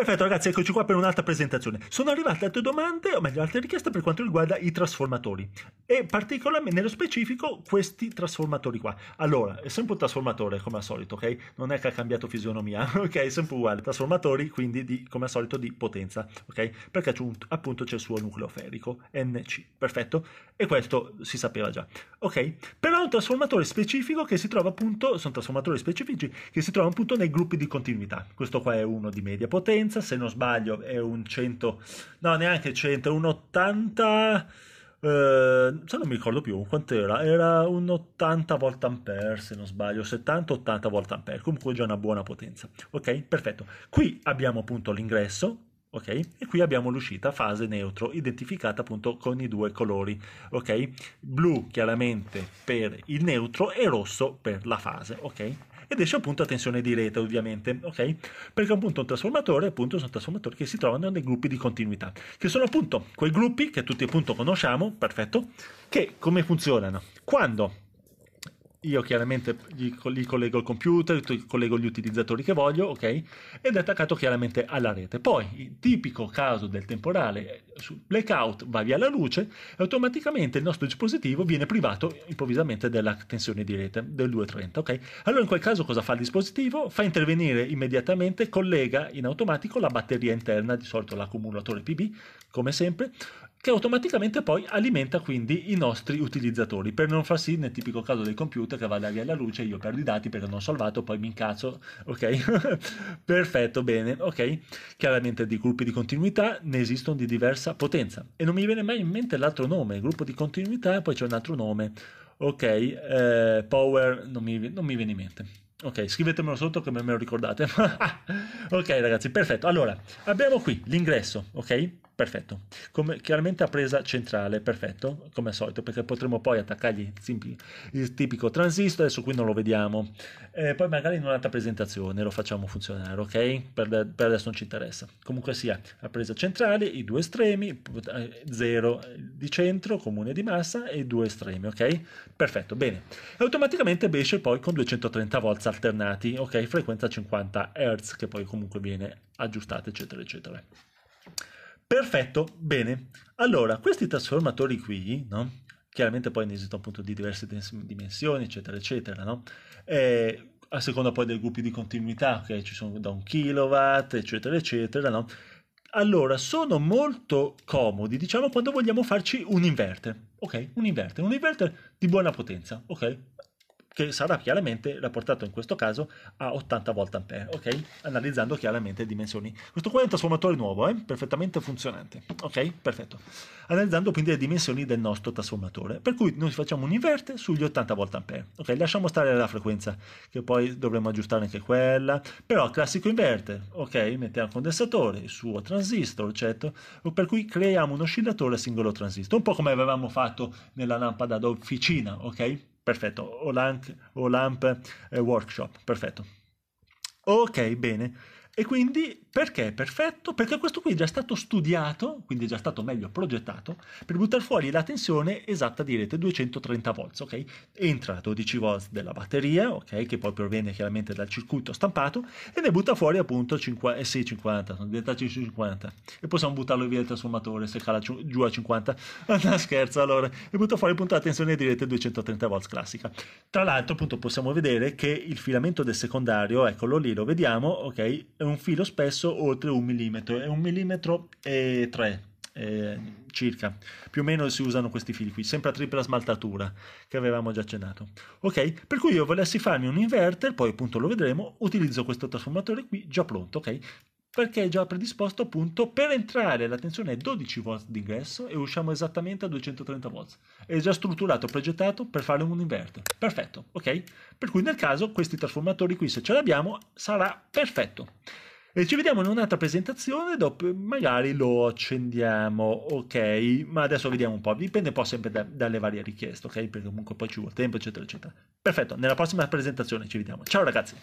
Perfetto ragazzi, eccoci qua per un'altra presentazione. Sono arrivate altre domande, o meglio altre richieste per quanto riguarda i trasformatori e particolarmente nello specifico questi trasformatori qua. Allora, è sempre un trasformatore come al solito, ok? Non è che ha cambiato fisionomia, ok? È sempre uguale. Trasformatori quindi di, come al solito di potenza, ok? Perché appunto c'è il suo nucleo ferico, NC, perfetto? E questo si sapeva già, ok? Però è un trasformatore specifico che si trova appunto, sono trasformatori specifici che si trovano appunto nei gruppi di continuità. Questo qua è uno di media potenza partenza, se non sbaglio è un 100, no neanche 100, un 80, eh, se non mi ricordo più, quant'era? Era un 80 volt ampere, se non sbaglio, 70-80 volt ampere, comunque già una buona potenza. Ok, perfetto. Qui abbiamo appunto l'ingresso, ok? E qui abbiamo l'uscita fase neutro identificata appunto con i due colori, ok? Blu chiaramente per il neutro e rosso per la fase, ok? ed esce appunto a tensione di rete ovviamente, ok? Perché appunto un trasformatore appunto sono trasformatori che si trovano nei gruppi di continuità, che sono appunto quei gruppi che tutti appunto conosciamo, perfetto, che come funzionano? Quando io chiaramente gli, gli, collego il computer, collego gli utilizzatori che voglio, ok? Ed è attaccato chiaramente alla rete. Poi, il tipico caso del temporale, eh, blackout va via la luce e automaticamente il nostro dispositivo viene privato improvvisamente della tensione di rete del 230, ok? Allora in quel caso cosa fa il dispositivo? Fa intervenire immediatamente, collega in automatico la batteria interna, di solito l'accumulatore PB, come sempre, che automaticamente poi alimenta quindi i nostri utilizzatori per non far sì nel tipico caso del computer che vada via la luce io perdo i dati perché non ho salvato poi mi incazzo ok perfetto bene ok chiaramente di gruppi di continuità ne esistono di diversa potenza e non mi viene mai in mente l'altro nome gruppo di continuità poi c'è un altro nome ok eh, power non mi, non mi viene in mente Ok, scrivetemelo sotto che me lo ricordate. ok, ragazzi, perfetto. Allora, abbiamo qui l'ingresso, ok? perfetto. Come, chiaramente a presa centrale, perfetto, come al solito, perché potremmo poi attaccargli il, tipico transistor, adesso qui non lo vediamo. Eh, poi magari in un'altra presentazione lo facciamo funzionare, ok? Per, per, adesso non ci interessa. Comunque sia, a presa centrale, i due estremi, 0 eh, di centro, comune di massa, e due estremi, ok? Perfetto, bene. E automaticamente esce poi con 230 volts alternati, ok? Frequenza 50 Hz, che poi comunque viene aggiustata, eccetera, eccetera. Perfetto, bene. Allora, questi trasformatori qui, no? Chiaramente poi ne esistono appunto di diverse dimensioni, eccetera, eccetera, no? Eh, a seconda poi dei gruppi di continuità, che okay? ci sono da un kilowatt, eccetera, eccetera, no? Allora, sono molto comodi, diciamo, quando vogliamo farci un inverter, ok? Un inverter, un inverter di buona potenza, ok? che sarà chiaramente rapportato in questo caso a 80 volt ampere, ok? Analizzando chiaramente le dimensioni. Questo qua è un trasformatore nuovo, eh? perfettamente funzionante, ok? Perfetto. Analizzando quindi le dimensioni del nostro trasformatore, per cui noi facciamo un inverte sugli 80 volt ampere, ok? Lasciamo stare la frequenza, che poi dovremo aggiustare anche quella, però classico inverte, ok? Mettiamo il condensatore, il suo transistor, certo? Per cui creiamo un oscillatore a singolo transistor, un po' come avevamo fatto nella lampada d'officina, ok? perfetto, Olank, Olamp eh, Workshop, perfetto. Ok, bene. E quindi perché è perfetto? Perché questo qui è già stato studiato, quindi è già stato meglio progettato, per buttare fuori la tensione esatta di rete 230 volts, ok? Entra a 12 volts della batteria, ok? Che poi proviene chiaramente dal circuito stampato e ne butta fuori appunto 50, eh sì, 50, sono diventati 50. E possiamo buttarlo via il trasformatore se cala giù a 50. Ah, no, scherzo, allora. E butta fuori appunto la tensione di rete 230 volts classica. Tra l'altro appunto possiamo vedere che il filamento del secondario, eccolo lì, lo vediamo, ok? È un filo spesso messo oltre un millimetro e un millimetro e tre eh, circa più o meno si usano questi fili qui sempre a tripla smaltatura che avevamo già accennato ok per cui io volessi farmi un inverter poi appunto lo vedremo utilizzo questo trasformatore qui già pronto ok perché è già predisposto appunto per entrare la tensione è 12 volt d'ingresso e usciamo esattamente a 230 volt è già strutturato progettato per fare un inverter perfetto ok per cui nel caso questi trasformatori qui se ce l'abbiamo sarà perfetto e ci vediamo in un'altra presentazione, dopo magari lo accendiamo, ok? Ma adesso vediamo un po', dipende un po' sempre da, dalle varie richieste, ok? Perché comunque poi ci vuole tempo, eccetera, eccetera. Perfetto, nella prossima presentazione ci vediamo. Ciao ragazzi!